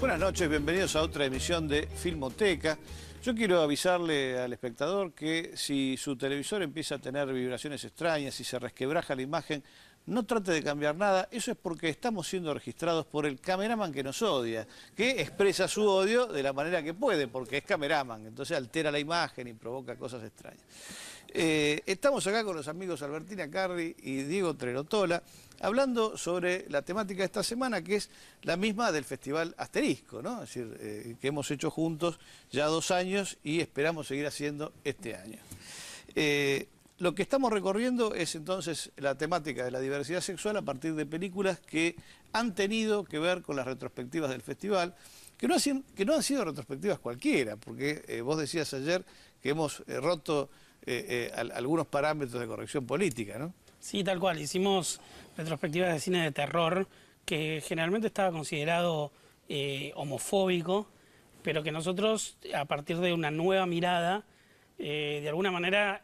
Buenas noches, bienvenidos a otra emisión de Filmoteca. Yo quiero avisarle al espectador que si su televisor empieza a tener vibraciones extrañas, si se resquebraja la imagen, no trate de cambiar nada, eso es porque estamos siendo registrados por el cameraman que nos odia, que expresa su odio de la manera que puede, porque es cameraman, entonces altera la imagen y provoca cosas extrañas. Eh, estamos acá con los amigos Albertina Carri y Diego Trerotola, hablando sobre la temática de esta semana, que es la misma del Festival Asterisco, ¿no? Es decir, eh, que hemos hecho juntos ya dos años y esperamos seguir haciendo este año. Eh, lo que estamos recorriendo es entonces la temática de la diversidad sexual a partir de películas que han tenido que ver con las retrospectivas del festival, que no, han, sido retrospectivas cualquiera, porque eh, vos decías ayer que hemos eh, roto eh, algunos parámetros de corrección política, ¿no? Sí, tal cual. Hicimos retrospectivas de cine de terror, que generalmente estaba considerado homofóbico, pero que nosotros, a partir de una nueva mirada, de alguna manera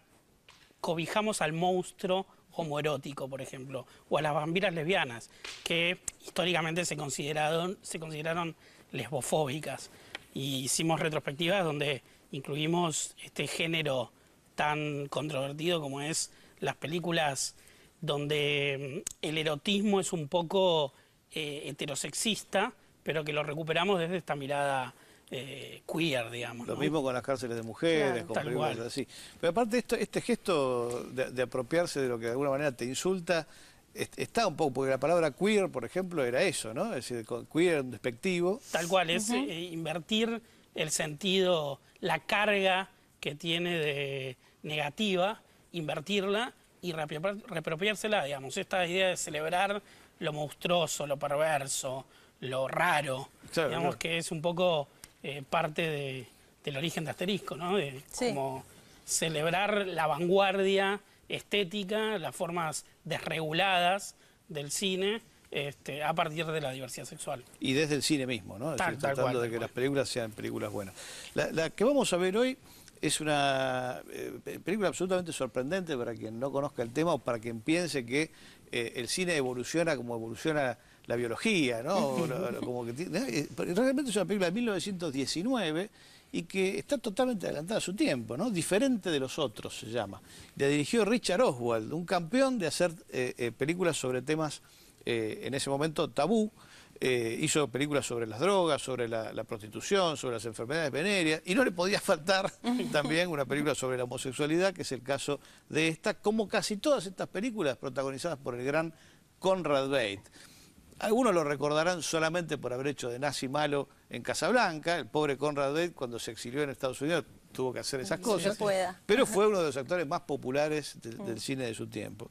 cobijamos al monstruo homoerótico, por ejemplo, o a las vampiras lesbianas, que históricamente se consideraron, se consideraron lesbofóbicas. Y hicimos retrospectivas donde incluimos este género tan controvertido como es las películas donde mm, el erotismo es un poco eh, heterosexista, pero que lo recuperamos desde esta mirada eh, queer, digamos. Lo mismo con las cárceles de mujeres, con así. Pero aparte esto, este gesto de, apropiarse de lo que de alguna manera te insulta, está un poco, porque la palabra queer, por ejemplo, era eso, ¿no? Es decir, queer despectivo. Tal cual, es eh, invertir el sentido, la carga que tiene de negativa, invertirla y reapropiársela, digamos. Esta idea de celebrar lo monstruoso, lo perverso, lo raro, digamos que es un poco eh, parte del origen de Asterisco, ¿no? De, Como celebrar la vanguardia estética, las formas desreguladas del cine. Este, a partir de la diversidad sexual. Y desde el cine mismo, ¿no? tratando de que las películas sean películas buenas. La, que vamos a ver hoy es una eh, película absolutamente sorprendente para quien no conozca el tema o para quien piense que eh, el cine evoluciona como evoluciona la biología, ¿no? Eh, realmente es una película de 1919 y que está totalmente adelantada a su tiempo, ¿no? Diferente de los otros se llama. La dirigió Richard Oswald, un campeón de hacer eh, eh, películas sobre temas en ese momento tabú. hizo películas sobre las drogas, sobre la, la, prostitución, sobre las enfermedades venéreas, y no le podía faltar también una película sobre la homosexualidad, que es el caso de esta, como casi todas estas películas protagonizadas por el gran Conrad Bate. Algunos lo recordarán solamente por haber hecho de nazi malo en Casablanca. El pobre Conrad Veidt, cuando se exilió en Estados Unidos, tuvo que hacer esas cosas. Pero fue uno de los actores más populares del cine de su tiempo.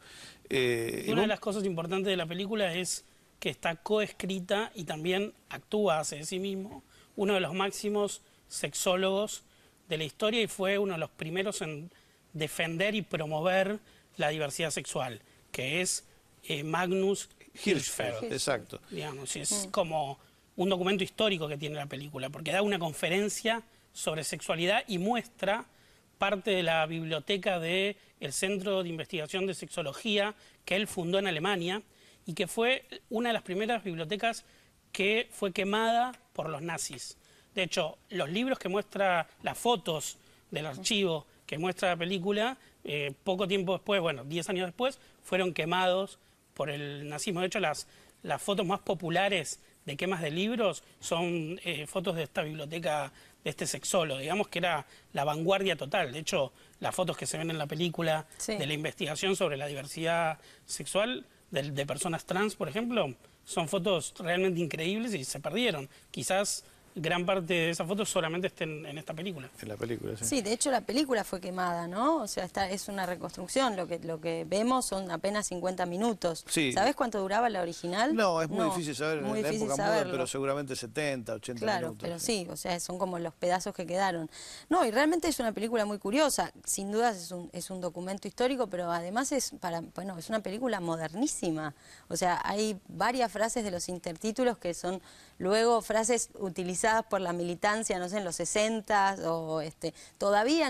Eh, una de las cosas importantes de la película es que está coescrita y también actúa hace de sí mismo. Uno de los máximos sexólogos de la historia y fue uno de los primeros en defender y promover la diversidad sexual, que es eh, Magnus Hirschfeld. Exacto. Digamos, es como un documento histórico que tiene la película, porque da una conferencia sobre sexualidad y muestra parte de la biblioteca del el Centro de Investigación de Sexología que él fundó en Alemania y que fue una de las primeras bibliotecas que fue quemada por los nazis. De hecho, los libros que muestra, las fotos del archivo que muestra la película, eh, poco tiempo después, bueno, 10 años después, fueron quemados por el nazismo. De hecho, las, las fotos más populares de quemas de libros son eh, fotos de esta biblioteca, de este sexolo, digamos que era la vanguardia total. De hecho, las fotos que se ven en la película de la investigación sobre la diversidad sexual de, de personas trans, por ejemplo, son fotos realmente increíbles y se perdieron. Quizás gran parte de esas fotos solamente estén en esta película. En la película, sí. Sí, de hecho la película fue quemada, ¿no? O sea, es una reconstrucción, lo que, lo que vemos son apenas 50 minutos. Sí. sabes cuánto duraba la original? No, es muy difícil saber, muy en la época pero seguramente 70, 80 minutos. Claro, pero sí. o sea, son como los pedazos que quedaron. No, y realmente es una película muy curiosa, sin dudas es un, es un documento histórico, pero además es para, bueno, es una película modernísima. O sea, hay varias frases de los intertítulos que son luego frases utilizadas por la militancia, no sé, en los 60 o este, todavía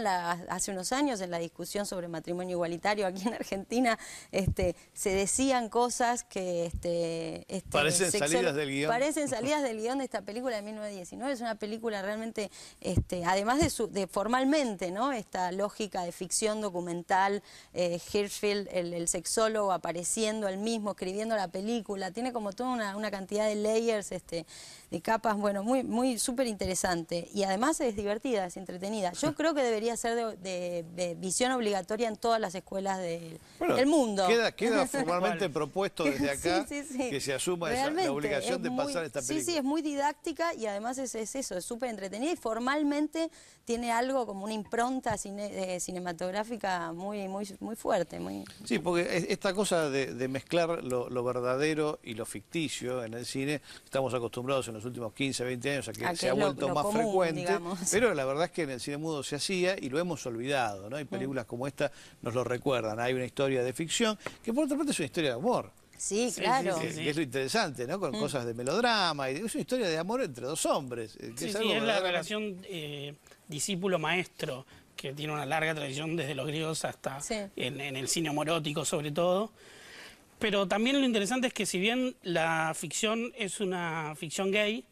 hace unos años en la discusión sobre matrimonio igualitario aquí en Argentina este, se decían cosas que... Este, este parecen salidas del guión. Parecen salidas del guión de esta película de 1919, es una película realmente, este, además de, formalmente, ¿no? esta lógica de ficción documental, eh, el, sexólogo apareciendo él mismo, escribiendo la película, tiene como toda una, cantidad de layers, este, de capas, bueno, muy súper interesante y además es divertida, es entretenida. Yo creo que debería ser de, visión obligatoria en todas las escuelas del, mundo. Queda, formalmente propuesto desde acá que se asuma esa, obligación de pasar esta película. Sí, sí, es muy didáctica y además es, eso, es súper entretenida y formalmente tiene algo como una impronta eh, cinematográfica muy, muy, muy fuerte. Muy... Sí, porque esta cosa de, mezclar lo, lo verdadero y lo ficticio en el cine, estamos acostumbrados en los últimos 15, 20 años a que se ha vuelto más frecuente, pero la verdad es que en el cine mudo se hacía y lo hemos olvidado, ¿no? Y mm. películas como esta nos lo recuerdan. Hay una historia de ficción que por otra parte es una historia de amor. Sí, claro. Y es lo interesante, ¿no? Con mm. cosas de melodrama. y Es una historia de amor entre dos hombres. Eh, sí, es, la relación eh, discípulo-maestro, que tiene una larga tradición desde los griegos hasta en, el cine homorótico sobre todo. Pero también lo interesante es que si bien la ficción es una ficción gay,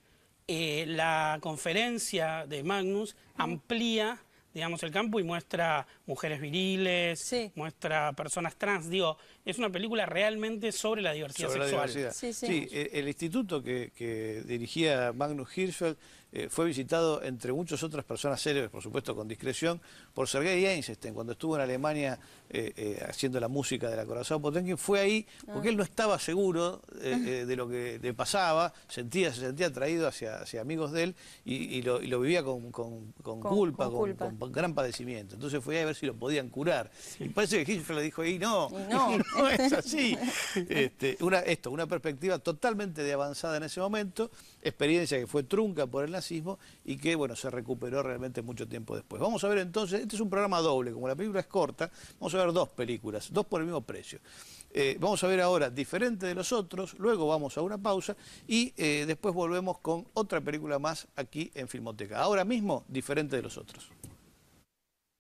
eh, la conferencia de Magnus amplía digamos, el campo y muestra mujeres viriles, muestra personas trans. Digo, es una película realmente sobre la diversidad sexual. Sí, eh, el instituto que, dirigía Magnus Hirschfeld eh, fue visitado, entre muchas otras personas célebres, por supuesto con discreción, por Sergei Einstein, cuando estuvo en Alemania eh, haciendo la música de la Corazón Potemkin, fue ahí porque ah. él no estaba seguro de lo que le pasaba, sentía, se sentía atraído hacia, amigos de él y, lo, vivía con, culpa, con, gran padecimiento. Entonces fue ahí a ver si lo podían curar. Y parece que Hirschfeld le dijo ahí, no, no. no es este. así. Este, esto, una perspectiva totalmente de avanzada en ese momento, experiencia que fue trunca por el nazismo y que, bueno, se recuperó realmente mucho tiempo después. Vamos a ver entonces, este es un programa doble, como la película es corta, vamos a ver dos películas, dos por el mismo precio. Eh, vamos a ver ahora diferente de los otros, luego vamos a una pausa y eh, después volvemos con otra película más aquí en Filmoteca. Ahora mismo, diferente de los otros.